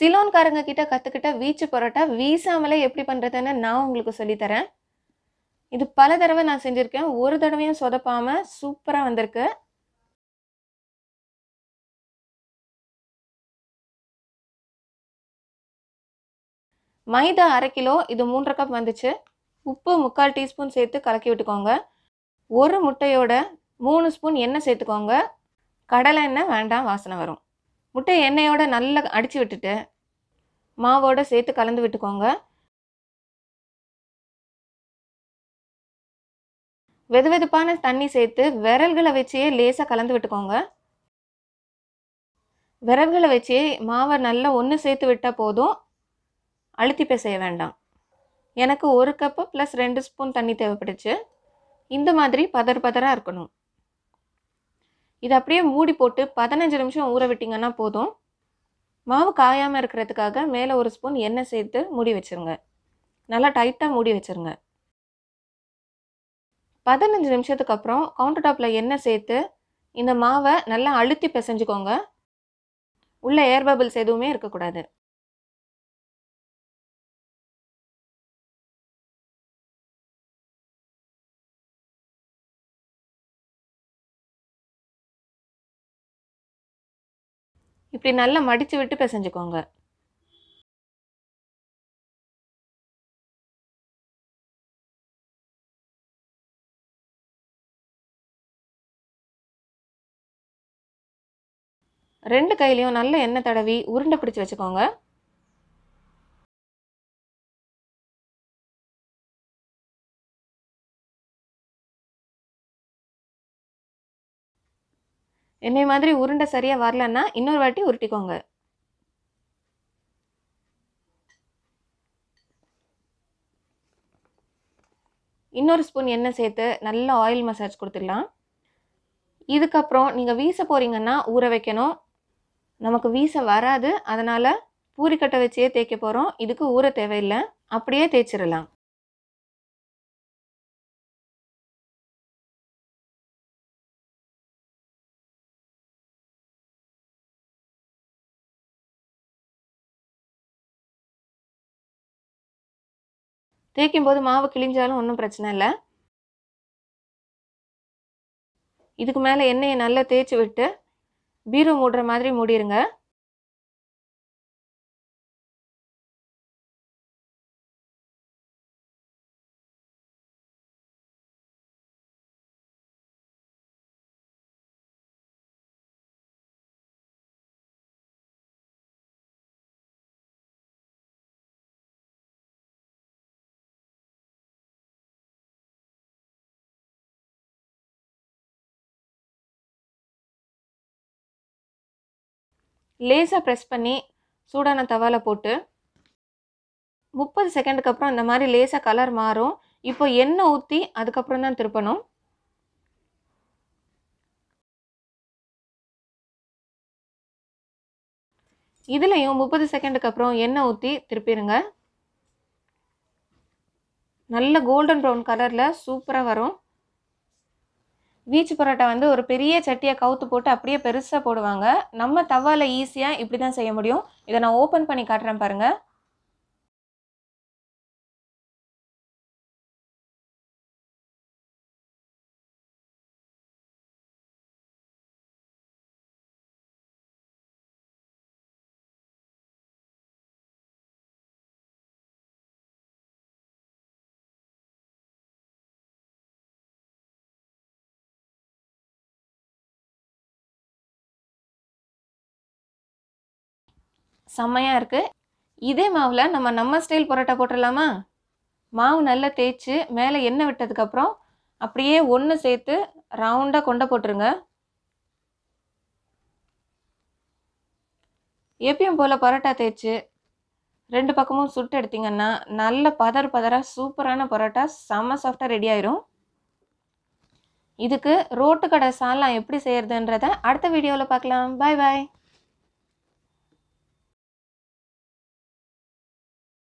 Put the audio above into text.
சிலோன்காரங்க கிட்ட கற்றுக்கிட்ட வீச்சு பரோட்டா வீசாமலே எப்படி பண்ணுறதுன்னு நான் உங்களுக்கு சொல்லித்தரேன் இது பல தடவை நான் செஞ்சுருக்கேன் ஒரு தடவையும் சொதப்பாமல் சூப்பராக வந்திருக்கு மைதா அரை கிலோ இது மூன்று கப் வந்துச்சு உப்பு முக்கால் டீஸ்பூன் சேர்த்து கலக்கி விட்டுக்கோங்க ஒரு முட்டையோட மூணு ஸ்பூன் எண்ணெய் சேர்த்துக்கோங்க கடலை எண்ணெய் வேண்டாம் வாசனை வரும் முட்டையை எண்ணெயோட நல்லா அடித்து விட்டுட்டு மாவோடு சேர்த்து கலந்து விட்டுக்கோங்க வெது வெதுப்பான தண்ணி சேர்த்து விரல்களை வச்சே லேசாக கலந்து விட்டுக்கோங்க விரல்களை வச்சு மாவை நல்லா ஒன்று சேர்த்து விட்டால் போதும் அழுத்தி பிசைய வேண்டாம் எனக்கு ஒரு கப்பு ப்ளஸ் ரெண்டு ஸ்பூன் தண்ணி தேவைப்பட்டுச்சு இந்த மாதிரி பதர் பதராக இருக்கணும் இதை அப்படியே மூடி போட்டு பதினஞ்சு நிமிஷம் ஊற விட்டிங்கன்னா போதும் மாவு காயாமல் இருக்கிறதுக்காக மேலே ஒரு ஸ்பூன் எண்ணெய் சேர்த்து மூடி வச்சுருங்க நல்லா டைட்டாக மூடி வச்சுருங்க பதினஞ்சு நிமிஷத்துக்கு அப்புறம் கவுண்டர் டாப்பில் எண்ணெய் சேர்த்து இந்த மாவை நல்லா அழுத்தி பிசைஞ்சுக்கோங்க உள்ளே ஏர் பபிள்ஸ் எதுவுமே இருக்கக்கூடாது இப்படி நல்லா மடித்து விட்டு பிசைஞ்சுக்கோங்க ரெண்டு கையிலையும் நல்ல எண்ணெய் தடவி உருண்டை பிடிச்சி வச்சுக்கோங்க என்னை மாதிரி உருண்டை சரியாக வரலன்னா இன்னொரு வாட்டி உருட்டிக்கோங்க இன்னொரு ஸ்பூன் எண்ணெய் சேர்த்து நல்லா ஆயில் மசாஜ் கொடுத்துடலாம் இதுக்கப்புறம் நீங்கள் வீச போகிறீங்கன்னா ஊற வைக்கணும் நமக்கு வீச வராது அதனால் பூரிக்கட்டை வச்சே தேய்க்க போகிறோம் இதுக்கு ஊற தேவையில்லை அப்படியே தேய்ச்சிடலாம் தேய்க்கும்போது போது மாவு கிழிஞ்சாலும் ஒன்றும் பிரச்சனை இல்லை இதுக்கு மேலே எண்ணெயை நல்லா தேய்ச்சி விட்டு பீரோ மூடுற மாதிரி மூடிடுங்க லேசாக ப்ரெஸ் பண்ணி சூடான தவாவில் போட்டு முப்பது செகண்டுக்கு அப்புறம் இந்த மாதிரி லேசாக கலர் மாறும் இப்போ எண்ணெய் ஊற்றி அதுக்கப்புறம் தான் திருப்பணும் இதுலேயும் முப்பது செகண்டுக்கு அப்புறம் எண்ணெய் ஊற்றி திருப்பிடுங்க நல்ல கோல்டன் ப்ரௌன் கலரில் சூப்பராக வரும் வீச்சு பரோட்டா வந்து ஒரு பெரிய சட்டியை கவுத்து போட்டு அப்படியே பெருசாக போடுவாங்க நம்ம தவாவில் ஈஸியாக இப்படி தான் செய்ய முடியும் இதை நான் ஓப்பன் பண்ணி காட்டுறேன் பாருங்கள் செம்மையாக இருக்குது இதே மாவில் நம்ம நம்ம ஸ்டைல் பரோட்டா போட்டுடலாமா மாவு நல்லா தேய்ச்சி மேலே எண்ணெய் விட்டதுக்கப்புறம் அப்படியே ஒன்று சேர்த்து ரவுண்டாக கொண்ட போட்டுருங்க எப்பயும் போல் பரோட்டா தேய்ச்சி ரெண்டு பக்கமும் சுட்டு எடுத்திங்கன்னா நல்ல பதர் பதராக சூப்பரான பரோட்டா செம்ம சாஃப்டாக ரெடி ஆயிரும் இதுக்கு ரோட்டு கடை சாலாம் எப்படி செய்கிறதுன்றத அடுத்த வீடியோவில் பார்க்கலாம் பாய் பாய்